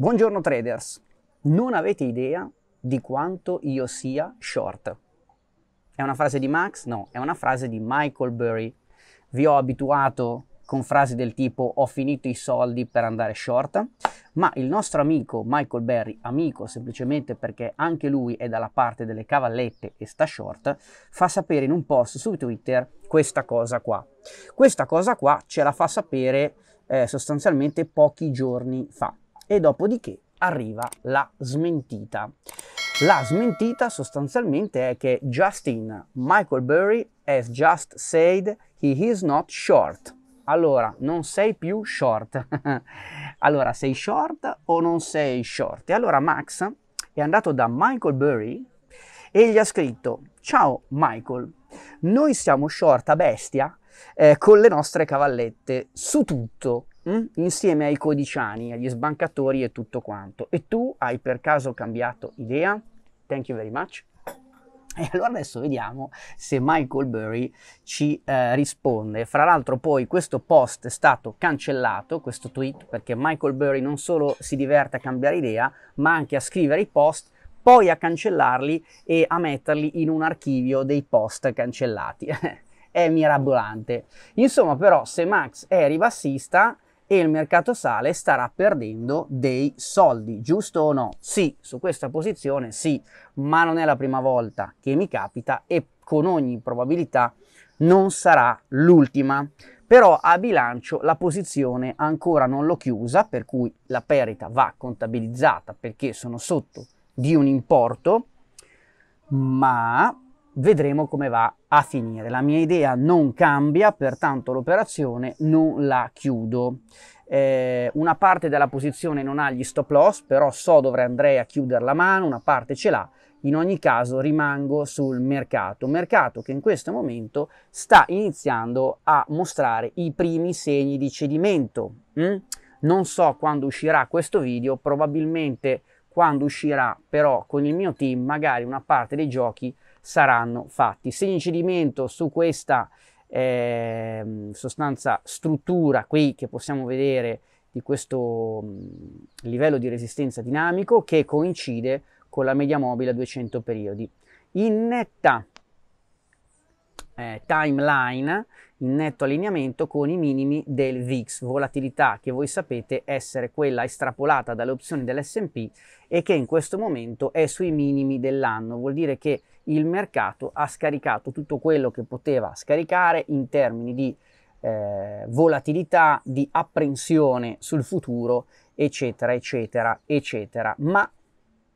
Buongiorno traders, non avete idea di quanto io sia short. È una frase di Max? No, è una frase di Michael Burry. Vi ho abituato con frasi del tipo ho finito i soldi per andare short, ma il nostro amico Michael Burry, amico semplicemente perché anche lui è dalla parte delle cavallette e sta short, fa sapere in un post su Twitter questa cosa qua. Questa cosa qua ce la fa sapere eh, sostanzialmente pochi giorni fa e dopodiché arriva la smentita. La smentita sostanzialmente è che Justin Michael Burry has just said he is not short. Allora, non sei più short. allora, sei short o non sei short? E allora Max è andato da Michael Burry e gli ha scritto: Ciao Michael, noi siamo short a bestia eh, con le nostre cavallette su tutto Mm? insieme ai codiciani, agli sbancatori e tutto quanto. E tu hai per caso cambiato idea? Thank you very much. E allora adesso vediamo se Michael Burry ci eh, risponde. Fra l'altro poi questo post è stato cancellato, questo tweet, perché Michael Burry non solo si diverte a cambiare idea, ma anche a scrivere i post, poi a cancellarli e a metterli in un archivio dei post cancellati. è mirabolante. Insomma però se Max è ribassista e il mercato sale starà perdendo dei soldi, giusto o no? Sì, su questa posizione sì, ma non è la prima volta che mi capita e con ogni probabilità non sarà l'ultima. Però a bilancio la posizione ancora non l'ho chiusa, per cui la perdita va contabilizzata perché sono sotto di un importo, ma vedremo come va a finire. La mia idea non cambia, pertanto l'operazione non la chiudo. Eh, una parte della posizione non ha gli stop loss, però so dove andrei a chiudere la mano, una parte ce l'ha. In ogni caso rimango sul mercato, mercato che in questo momento sta iniziando a mostrare i primi segni di cedimento. Mm? Non so quando uscirà questo video, probabilmente quando uscirà però con il mio team magari una parte dei giochi saranno fatti. Se l'incidimento su questa eh, sostanza struttura qui che possiamo vedere di questo mm, livello di resistenza dinamico che coincide con la media mobile a 200 periodi. In netta eh, timeline in netto allineamento con i minimi del VIX, volatilità che voi sapete essere quella estrapolata dalle opzioni dell'S&P e che in questo momento è sui minimi dell'anno, vuol dire che il mercato ha scaricato tutto quello che poteva scaricare in termini di eh, volatilità, di apprensione sul futuro, eccetera, eccetera, eccetera. Ma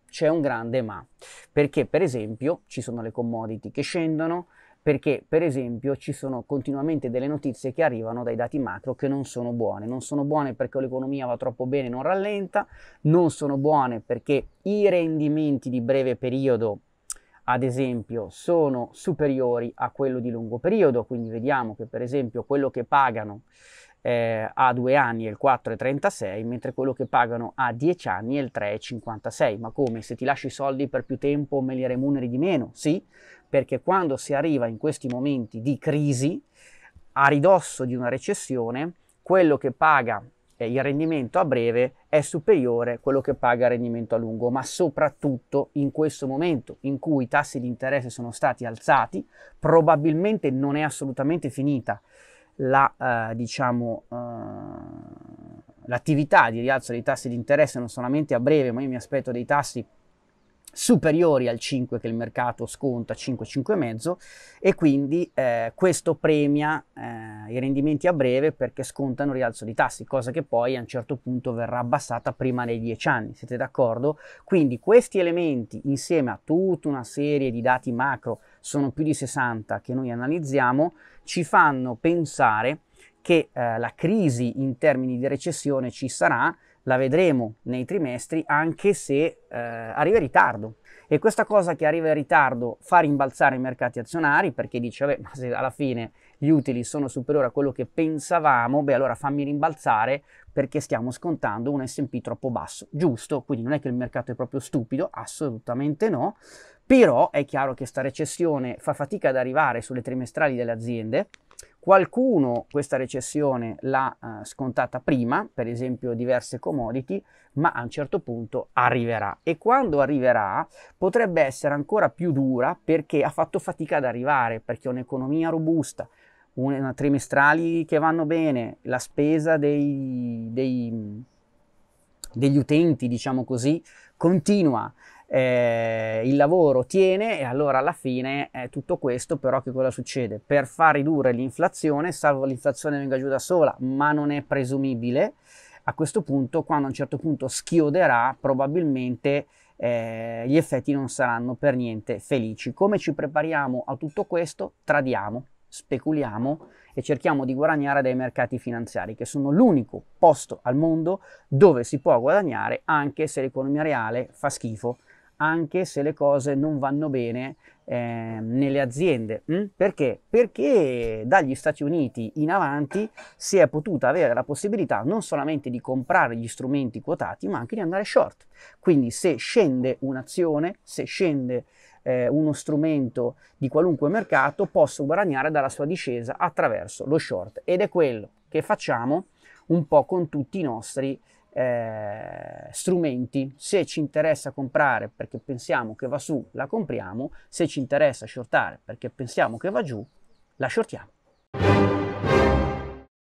c'è un grande ma, perché per esempio ci sono le commodity che scendono, perché per esempio ci sono continuamente delle notizie che arrivano dai dati macro che non sono buone, non sono buone perché l'economia va troppo bene e non rallenta, non sono buone perché i rendimenti di breve periodo ad esempio sono superiori a quello di lungo periodo, quindi vediamo che per esempio quello che pagano eh, a 2 anni è il 4,36, mentre quello che pagano a 10 anni è il 3,56. Ma come? Se ti lascio i soldi per più tempo me li remuneri di meno? Sì, perché quando si arriva in questi momenti di crisi, a ridosso di una recessione, quello che paga eh, il rendimento a breve è superiore a quello che paga il rendimento a lungo, ma soprattutto in questo momento in cui i tassi di interesse sono stati alzati, probabilmente non è assolutamente finita la, eh, diciamo, eh, l'attività di rialzo dei tassi di interesse non solamente a breve, ma io mi aspetto dei tassi superiori al 5 che il mercato sconta, 5-5,5 e quindi eh, questo premia eh, i rendimenti a breve perché scontano il rialzo di tassi, cosa che poi a un certo punto verrà abbassata prima dei 10 anni, siete d'accordo? Quindi questi elementi insieme a tutta una serie di dati macro, sono più di 60 che noi analizziamo, ci fanno pensare che eh, la crisi in termini di recessione ci sarà, la vedremo nei trimestri anche se eh, arriva in ritardo. E questa cosa che arriva in ritardo fa rimbalzare i mercati azionari perché dice, vabbè, ma se alla fine gli utili sono superiori a quello che pensavamo, beh allora fammi rimbalzare perché stiamo scontando un SP troppo basso. Giusto, quindi non è che il mercato è proprio stupido, assolutamente no, però è chiaro che questa recessione fa fatica ad arrivare sulle trimestrali delle aziende Qualcuno questa recessione l'ha eh, scontata prima, per esempio diverse commodity, ma a un certo punto arriverà e quando arriverà potrebbe essere ancora più dura perché ha fatto fatica ad arrivare, perché un'economia robusta, una trimestrali che vanno bene, la spesa dei, dei, degli utenti, diciamo così, continua, eh, il lavoro tiene e allora alla fine è tutto questo però che cosa succede? Per far ridurre l'inflazione, salvo l'inflazione venga giù da sola, ma non è presumibile, a questo punto quando a un certo punto schioderà probabilmente eh, gli effetti non saranno per niente felici. Come ci prepariamo a tutto questo? Tradiamo, speculiamo e cerchiamo di guadagnare dai mercati finanziari, che sono l'unico posto al mondo dove si può guadagnare anche se l'economia reale fa schifo anche se le cose non vanno bene eh, nelle aziende. Mm? Perché? Perché dagli Stati Uniti in avanti si è potuta avere la possibilità non solamente di comprare gli strumenti quotati, ma anche di andare short. Quindi se scende un'azione, se scende eh, uno strumento di qualunque mercato, posso guadagnare dalla sua discesa attraverso lo short. Ed è quello che facciamo un po' con tutti i nostri eh, strumenti, se ci interessa comprare perché pensiamo che va su, la compriamo, se ci interessa shortare perché pensiamo che va giù, la shortiamo.